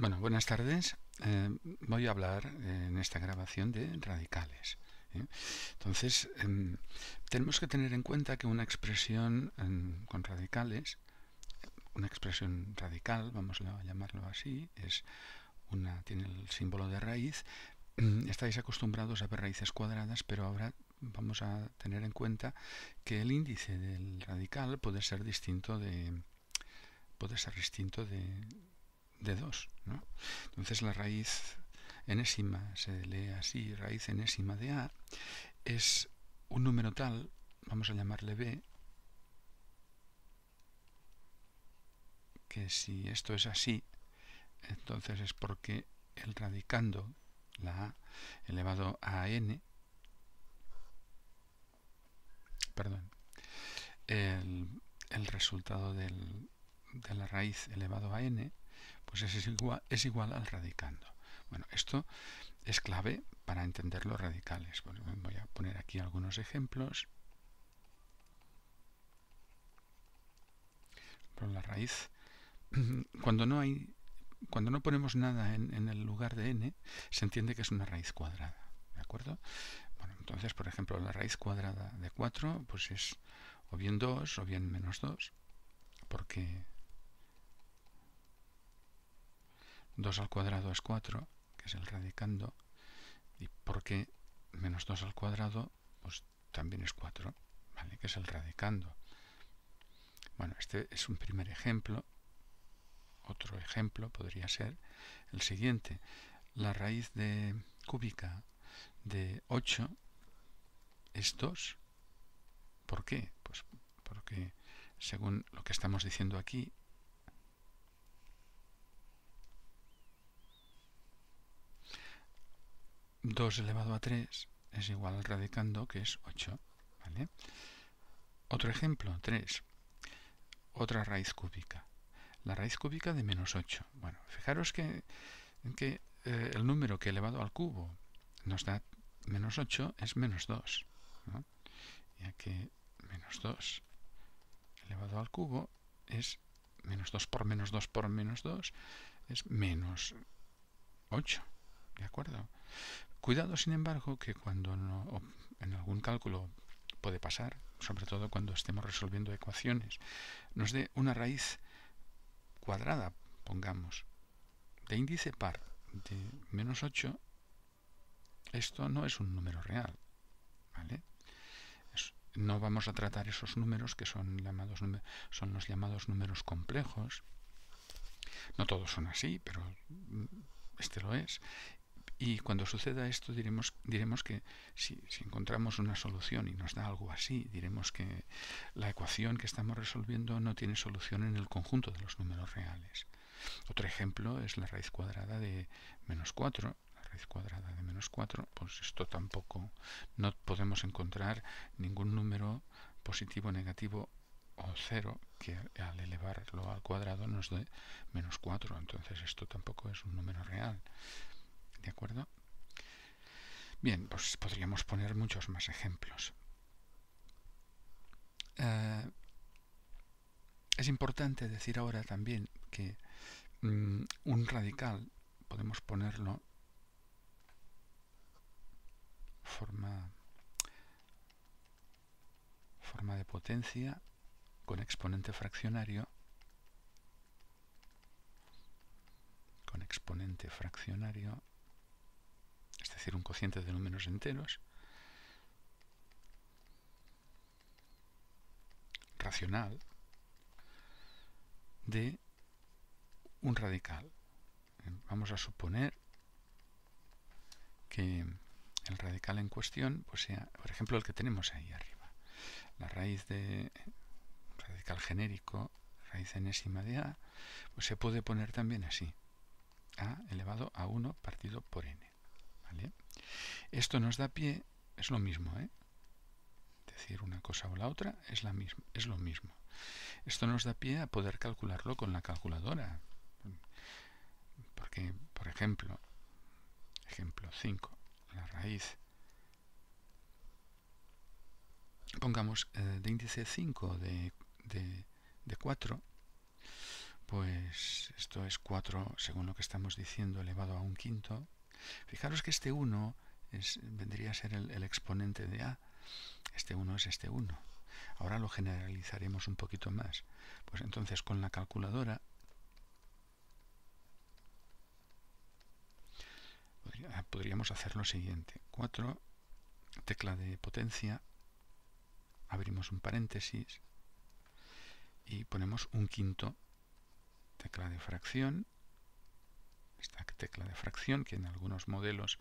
Bueno, buenas tardes. Eh, voy a hablar eh, en esta grabación de radicales. ¿eh? Entonces, em, tenemos que tener en cuenta que una expresión em, con radicales, una expresión radical, vamos a llamarlo así, es una, tiene el símbolo de raíz. Estáis acostumbrados a ver raíces cuadradas, pero ahora vamos a tener en cuenta que el índice del radical puede ser distinto de puede ser distinto de de 2. Entonces la raíz enésima, se lee así, raíz enésima de A, es un número tal, vamos a llamarle B, que si esto es así, entonces es porque el radicando, la A elevado a n, perdón, el, el resultado del, de la raíz elevado a n pues es igual, es igual al radicando. Bueno, esto es clave para entender los radicales. voy a poner aquí algunos ejemplos. la raíz, cuando no hay, cuando no ponemos nada en, en el lugar de n, se entiende que es una raíz cuadrada, ¿de acuerdo? entonces, por ejemplo, la raíz cuadrada de 4, pues es o bien 2 o bien menos 2, porque 2 al cuadrado es 4, que es el radicando, y porque menos 2 al cuadrado pues también es 4, ¿vale? que es el radicando. Bueno, este es un primer ejemplo. Otro ejemplo podría ser el siguiente. La raíz de cúbica de 8 es 2. ¿Por qué? Pues porque según lo que estamos diciendo aquí, 2 elevado a 3 es igual al radicando, que es 8. ¿vale? Otro ejemplo, 3. Otra raíz cúbica. La raíz cúbica de menos 8. Bueno, fijaros que, que eh, el número que elevado al cubo nos da menos 8 es menos 2. ¿no? Ya que menos 2 elevado al cubo es menos 2 por menos 2 por menos 2 es menos 8. ¿De acuerdo? Cuidado, sin embargo, que cuando en algún cálculo puede pasar, sobre todo cuando estemos resolviendo ecuaciones, nos dé una raíz cuadrada, pongamos, de índice par de menos 8, esto no es un número real, no vamos a tratar esos números que son, llamados, son los llamados números complejos. No todos son así, pero mm, este lo es. Y cuando suceda esto diremos, diremos que si, encontramos una solución y nos da algo así, diremos que la ecuación que estamos resolviendo no tiene solución en el conjunto de los números reales. Otro ejemplo es la raíz cuadrada de menos 4. La raíz cuadrada de menos 4, pues esto tampoco, no podemos encontrar ningún número positivo, negativo o cero que al elevarlo al cuadrado nos dé menos 4. Entonces esto tampoco es un número real. ¿De acuerdo? Bien, pues podríamos poner muchos más ejemplos. Eh, es importante decir ahora también que mm, un radical podemos ponerlo forma forma de potencia con exponente fraccionario con exponente fraccionario un cociente de números enteros, racional, de un radical. Eh, vamos a suponer que el radical en cuestión pues sea, por ejemplo, el que tenemos ahí arriba. La raíz de radical genérico, raíz enésima de a, pues se puede poner también así. a elevado a 1 partido por n. Esto nos da pie, es lo mismo, ¿eh? decir una cosa o la otra es, la misma, es lo mismo. Esto nos da pie a poder calcularlo con la calculadora. Porque, por ejemplo, ejemplo 5, la raíz, pongamos eh, de índice 5 de, de 4, pues esto es 4, según lo que estamos diciendo, elevado a un quinto, Fijaros que este 1 vendría a ser el, el, exponente de A. Este 1 es este 1. Ahora lo generalizaremos un poquito más. Pues entonces con la calculadora ah, podríamos hacer lo siguiente. 4, tecla de potencia, abrimos un paréntesis y ponemos un quinto, tecla de fracción, esta tecla de fracción que en algunos modelos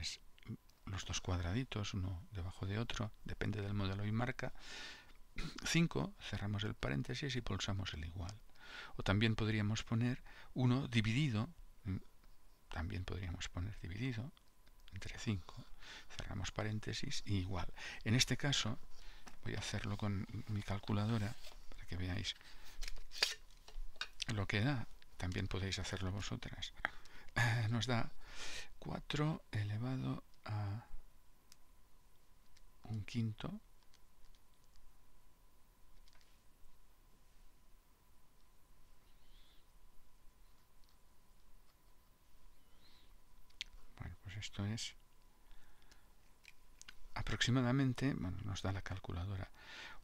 es los dos cuadraditos uno debajo de otro depende del modelo y marca 5 cerramos el paréntesis y pulsamos el igual o también podríamos poner 1 dividido mm, también podríamos poner dividido entre 5 cerramos paréntesis y igual en este caso voy a hacerlo con mi calculadora para que veáis lo que da también podéis hacerlo vosotras. Ah, nos da 4 elevado a un quinto Bueno, pues esto es aproximadamente, bueno, nos da la calculadora,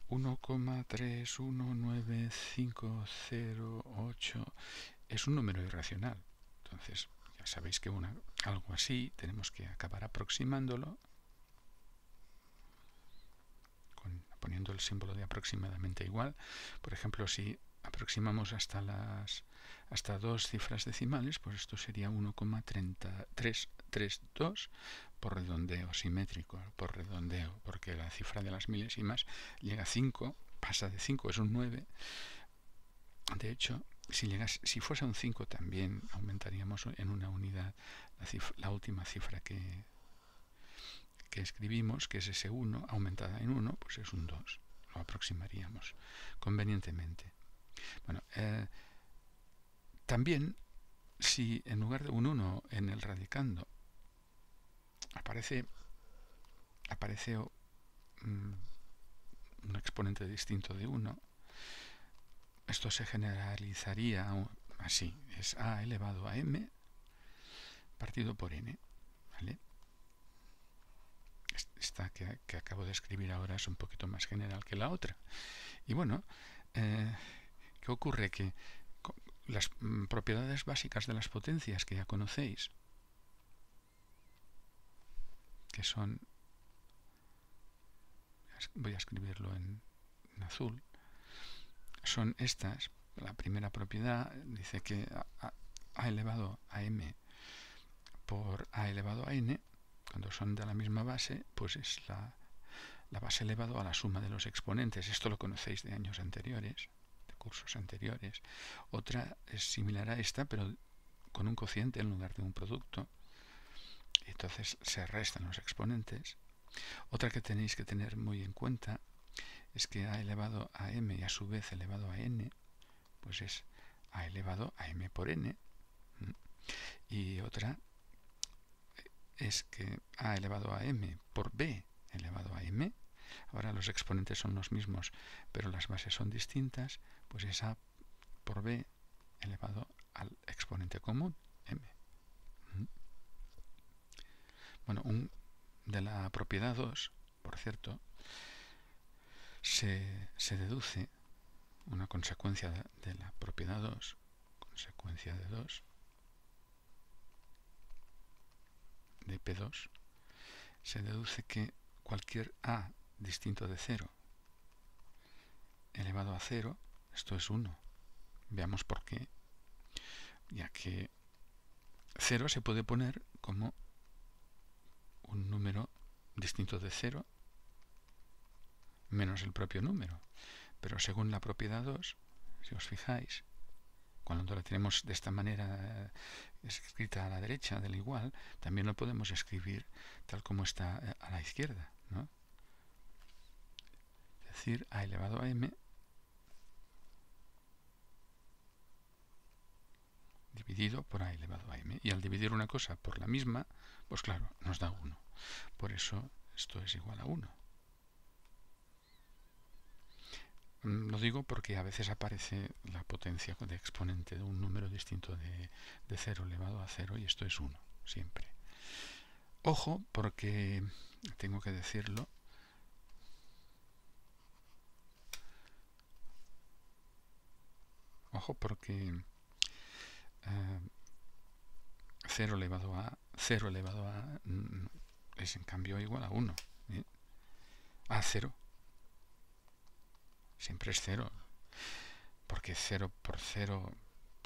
1,319508 es un número irracional. Entonces, ya sabéis que una, algo así tenemos que acabar aproximándolo, poniendo el símbolo de aproximadamente igual. Por ejemplo, si aproximamos hasta las hasta dos cifras decimales, pues esto sería 1,3332 por redondeo simétrico, por redondeo, porque la cifra de las milésimas llega a 5, pasa de 5, es un 9. De hecho, si, si fuese un 5 también aumentaríamos en una unidad la, última cifra que, que escribimos, que es ese 1, aumentada en 1, pues es un 2. Lo aproximaríamos convenientemente. Bueno, eh, también si en lugar de un 1 en el radicando aparece, aparece mm, un exponente distinto de 1, esto se generalizaría así, es a elevado a m partido por n. Esta que, acabo de escribir ahora es un poquito más general que la otra. Y bueno, eh, ¿qué ocurre? Que las mm, propiedades básicas de las potencias que ya conocéis, que son, voy a escribirlo en azul, son estas. La primera propiedad dice que a, elevado a m por a elevado a n, cuando son de la misma base, pues es la, la base elevado a la suma de los exponentes. Esto lo conocéis de años anteriores, de cursos anteriores. Otra es similar a esta, pero con un cociente en lugar de un producto. Entonces se restan los exponentes. Otra que tenéis que tener muy en cuenta es que a elevado a m y a su vez elevado a n, pues es a elevado a m por n. Y otra es que a elevado a m por b elevado a m, ahora los exponentes son los mismos, pero las bases son distintas, pues es a por b elevado al exponente común m. Bueno, de la propiedad 2, por cierto, se, deduce una consecuencia de, de la propiedad 2, consecuencia de 2, de P2, se deduce que cualquier A distinto de 0 elevado a 0, esto es 1. Veamos por qué. Ya que 0 se puede poner como un número distinto de 0 menos el propio número. Pero según la propiedad 2, si os fijáis, cuando la tenemos de esta manera eh, escrita a la derecha del igual, también lo podemos escribir tal como está eh, a la izquierda. Es decir, a elevado a m dividido por a elevado a m. Y al dividir una cosa por la misma, pues claro, nos da 1. Por eso esto es igual a 1. Mm, lo digo porque a veces aparece la potencia de exponente de un número distinto de, de 0 elevado a 0 y esto es 1, siempre. Ojo, porque tengo que decirlo, ojo porque eh, 0 elevado a 0 elevado a mm, es en cambio igual a 1 ¿eh? a 0 siempre es cero. Porque cero por cero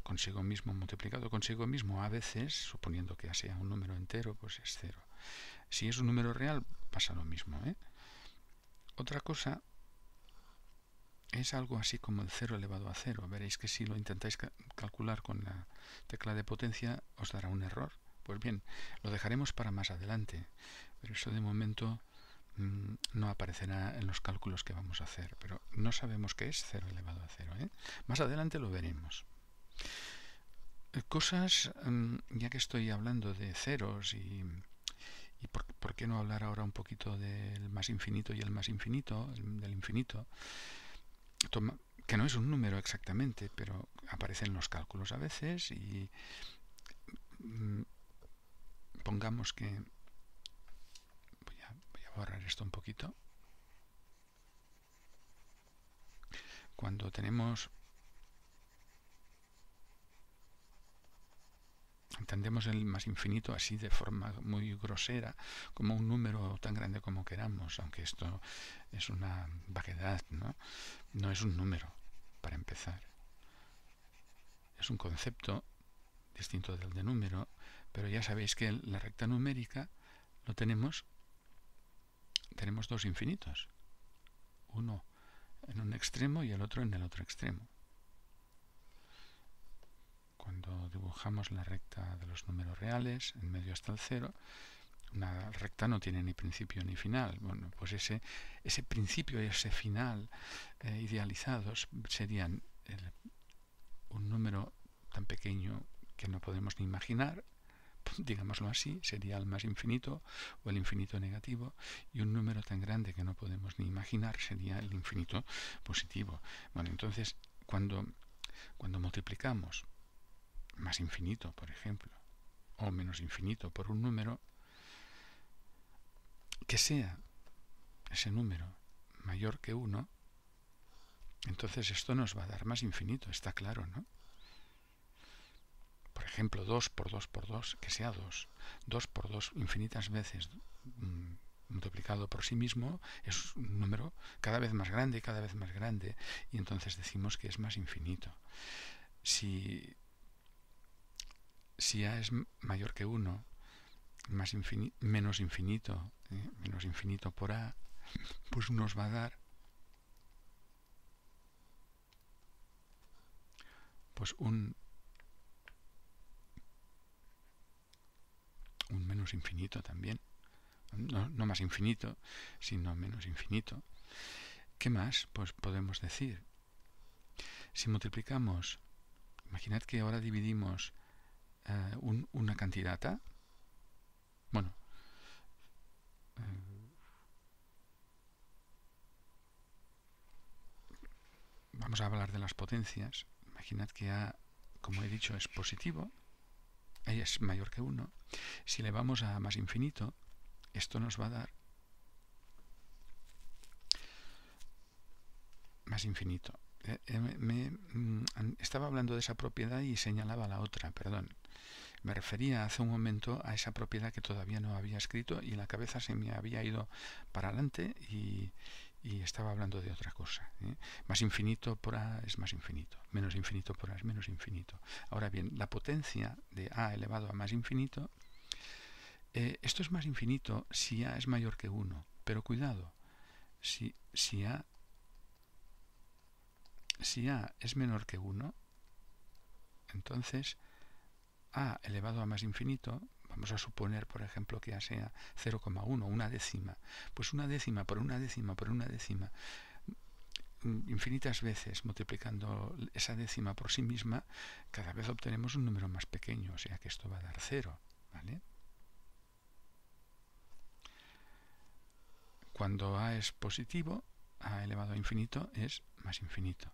consigo mismo multiplicado consigo mismo a veces, suponiendo que sea un número entero, pues es cero. Si es un número real, pasa lo mismo. ¿eh? Otra cosa es algo así como el 0 elevado a cero. Veréis que si lo intentáis calcular con la tecla de potencia os dará un error. Pues bien, lo dejaremos para más adelante, pero eso de momento Mm, no aparecerá en los cálculos que vamos a hacer, pero no sabemos qué es 0 elevado a 0. ¿eh? Más adelante lo veremos. Eh, cosas, mm, ya que estoy hablando de ceros y, por, qué no hablar ahora un poquito del más infinito y el más infinito, del infinito, que no es un número exactamente, pero aparecen los cálculos a veces y mm, pongamos que borrar esto un poquito. Cuando tenemos... Entendemos el más infinito así de forma muy grosera, como un número tan grande como queramos, aunque esto es una vaguedad, ¿no? No es un número, para empezar. Es un concepto distinto del de número, pero ya sabéis que la recta numérica lo tenemos tenemos dos infinitos. Uno en un extremo y el otro en el otro extremo. Cuando dibujamos la recta de los números reales, en medio hasta el cero, una recta no tiene ni principio ni final. Bueno, pues ese, ese principio y ese final eh, idealizados serían un número tan pequeño que no podemos ni imaginar digámoslo así, sería el más infinito o el infinito negativo, y un número tan grande que no podemos ni imaginar sería el infinito positivo. Bueno, entonces, cuando, cuando multiplicamos más infinito, por ejemplo, o menos infinito por un número, que sea ese número mayor que 1, entonces esto nos va a dar más infinito, está claro, ¿no? por ejemplo, 2 por 2 por 2, que sea 2, 2 por 2 infinitas veces mm, multiplicado por sí mismo, es un número cada vez más grande, cada vez más grande, y entonces decimos que es más infinito. Si, si A es mayor que 1, más menos infinito, ¿eh? menos infinito por A, pues nos va a dar pues un un menos infinito también. No, más infinito, sino menos infinito. ¿Qué más? Pues podemos decir. Si multiplicamos, imaginad que ahora dividimos eh, un, una cantidad Bueno, eh, vamos a hablar de las potencias. Imaginad que A, como he dicho, es positivo es mayor que 1, si le vamos a más infinito, esto nos va a dar más infinito. Eh, eh, me, mm, estaba hablando de esa propiedad y señalaba la otra, perdón. Me refería hace un momento a esa propiedad que todavía no había escrito y la cabeza se me había ido para adelante y, y estaba hablando de otra cosa. ¿eh? Más infinito por A es más infinito, menos infinito por A es menos infinito. Ahora bien, la potencia de A elevado a más infinito, eh, esto es más infinito si A es mayor que 1, pero cuidado, si, si, si A es menor que 1, entonces A elevado a más infinito vamos a suponer, por ejemplo, que A sea 0,1, una décima, pues una décima por una décima por una décima, mm, infinitas veces multiplicando esa décima por sí misma, cada vez obtenemos un número más pequeño, o sea que esto va a dar 0, Cuando a es positivo, a elevado a infinito es más infinito.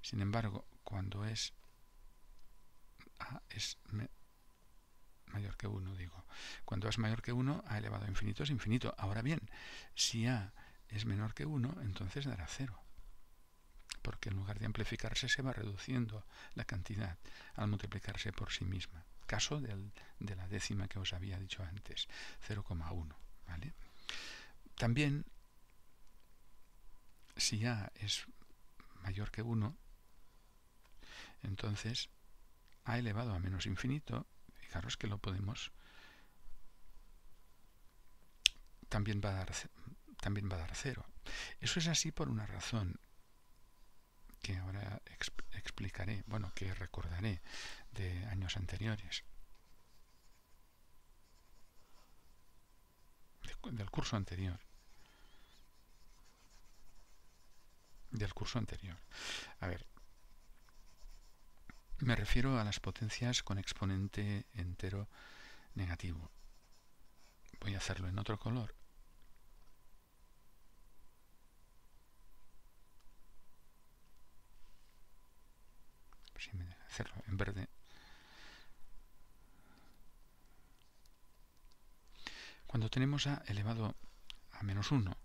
Sin embargo, cuando es a es mayor que 1, digo. cuando a es mayor que 1, a elevado a infinito es infinito. Ahora bien, si a es menor que 1, entonces dará 0. Porque en lugar de amplificarse se va reduciendo la cantidad al multiplicarse por sí misma. Caso de la décima que os había dicho antes, 0,1. ¿vale? También, si a es mayor que 1, entonces a elevado a menos infinito Fijaros que lo podemos... También va a dar, también va a dar cero. Eso es así por una razón que ahora explicaré, bueno, que recordaré de años anteriores. del curso anterior. Del curso anterior. A ver, me refiero a las potencias con exponente entero negativo. Voy a hacerlo en otro color. Si me hacerlo en verde. Cuando tenemos a elevado a menos 1,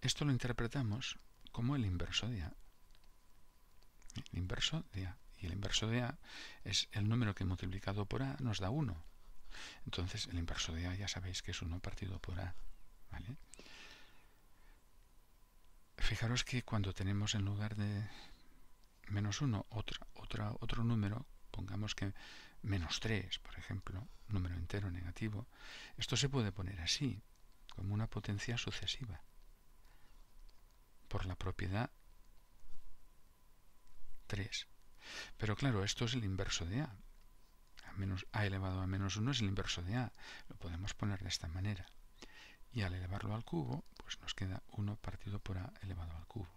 esto lo interpretamos como el inverso de A. El inverso de A el inverso de A es el número que multiplicado por A nos da 1. Entonces el inverso de A ya sabéis que es 1 partido por A. Fijaros que cuando tenemos en lugar de menos 1 otro número, pongamos que menos 3, por ejemplo, número entero negativo, esto se puede poner así, como una potencia sucesiva, por la propiedad 3. Pero claro, esto es el inverso de a. a menos a elevado a menos 1 es el inverso de a. Lo podemos poner de esta manera. Y al elevarlo al cubo, pues nos queda 1 partido por a elevado al cubo.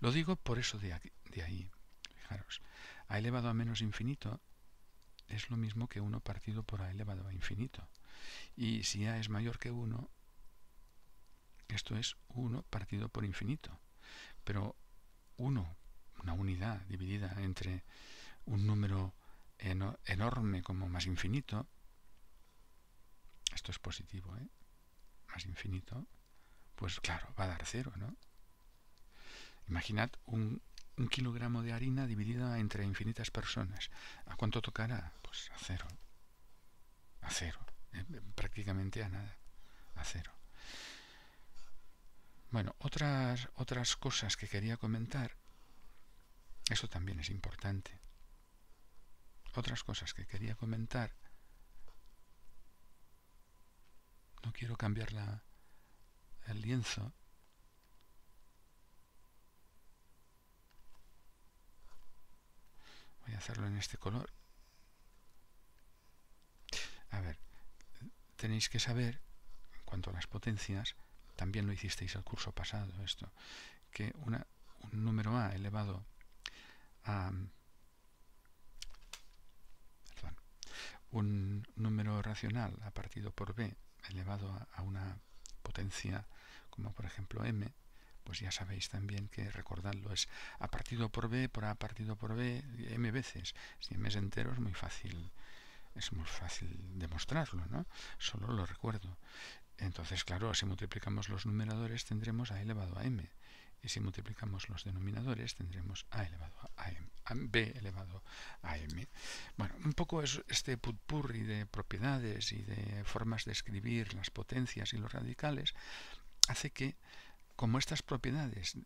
Lo digo por eso de, de ahí. Fijaros, a elevado a menos infinito es lo mismo que 1 partido por a elevado a infinito. Y si a es mayor que 1, esto es 1 partido por infinito. Pero 1 una unidad dividida entre un número enorme como más infinito, esto es positivo, ¿eh? más infinito, pues claro, va a dar cero, ¿no? Imaginad un, kilogramo de harina dividida entre infinitas personas. ¿A cuánto tocará? Pues a cero. A cero. Eh, prácticamente a nada. A cero. Bueno, otras, otras cosas que quería comentar eso también es importante. Otras cosas que quería comentar. No quiero cambiar el lienzo. Voy a hacerlo en este color. A ver, tenéis que saber, en cuanto a las potencias, también lo hicisteis el curso pasado, esto, que un número A elevado un número racional a partido por b elevado a, una potencia como por ejemplo m, pues ya sabéis también que recordarlo es a partido por b por a partido por b m veces. Si m es entero es muy fácil, es muy fácil demostrarlo, ¿no? Solo lo recuerdo. Entonces, claro, si multiplicamos los numeradores tendremos a elevado a m y si multiplicamos los denominadores tendremos a elevado a m, b elevado a m. Bueno, un poco este putpurri de propiedades y de formas de escribir las potencias y los radicales hace que, como estas propiedades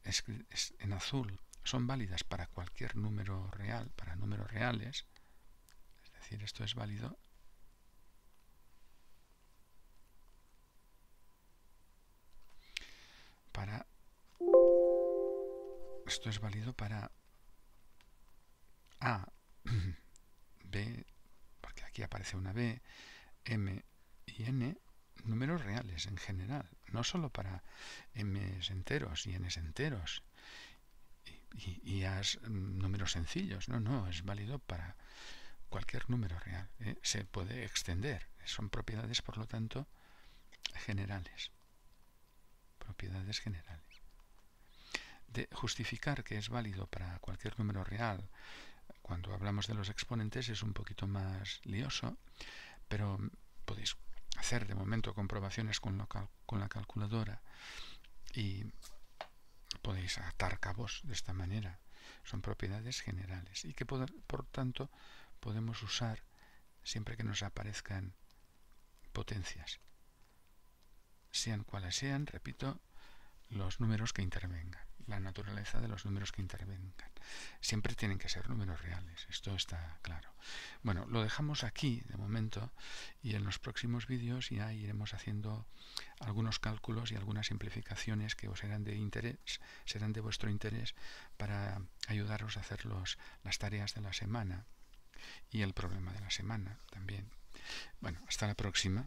en azul son válidas para cualquier número real, para números reales, es decir, esto es válido para esto es válido para A, B, porque aquí aparece una B, M y N, números reales en general, no solo para M enteros y N enteros y, y, mm, números sencillos, no, no, es válido para cualquier número real, ¿eh? se puede extender, son propiedades por lo tanto generales, propiedades generales justificar que es válido para cualquier número real cuando hablamos de los exponentes es un poquito más lioso, pero podéis hacer de momento comprobaciones con, la calculadora y podéis atar cabos de esta manera. Son propiedades generales y que por tanto podemos usar siempre que nos aparezcan potencias. Sean cuales sean, repito, los números que intervengan, la naturaleza de los números que intervengan. Siempre tienen que ser números reales, esto está claro. Bueno, lo dejamos aquí de momento y en los próximos vídeos ya iremos haciendo algunos cálculos y algunas simplificaciones que os serán de interés, serán de vuestro interés para ayudaros a hacer los, las tareas de la semana y el problema de la semana también. Bueno, hasta la próxima.